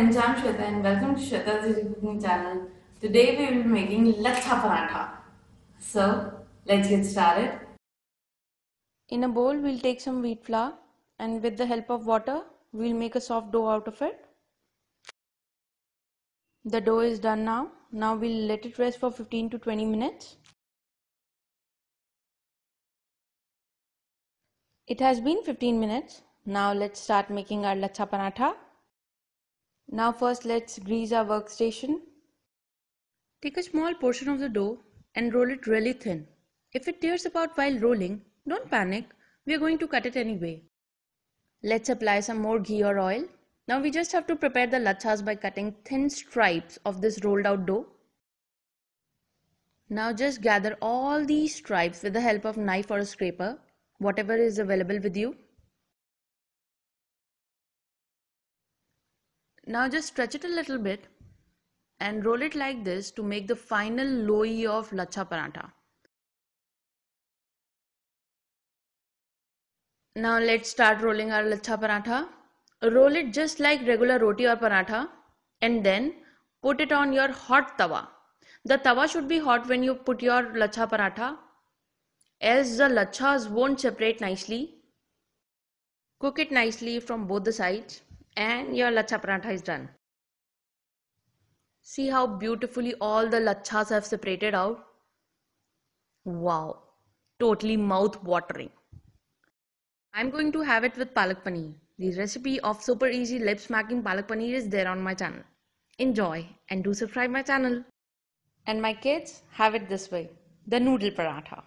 friends, I'm Shweta and welcome to Shweta's cooking channel. Today we will be making lachha paratha. So let's get started. In a bowl we'll take some wheat flour and with the help of water we'll make a soft dough out of it. The dough is done now. Now we'll let it rest for 15 to 20 minutes. It has been 15 minutes. Now let's start making our lachha paratha. Now first let's grease our workstation. Take a small portion of the dough and roll it really thin. If it tears apart while rolling, don't panic, we are going to cut it anyway. Let's apply some more ghee or oil. Now we just have to prepare the lachas by cutting thin stripes of this rolled out dough. Now just gather all these stripes with the help of knife or a scraper, whatever is available with you. Now just stretch it a little bit and roll it like this to make the final loi of lachha paratha. Now let's start rolling our lachha paratha. Roll it just like regular roti or paratha and then put it on your hot tawa. The tawa should be hot when you put your lachha paratha as the lachas won't separate nicely. Cook it nicely from both the sides and your lachha paratha is done. See how beautifully all the lachas have separated out. Wow, totally mouth watering. I'm going to have it with palak paneer. The recipe of super easy lip smacking palak paneer is there on my channel. Enjoy and do subscribe my channel. And my kids have it this way, the noodle paratha.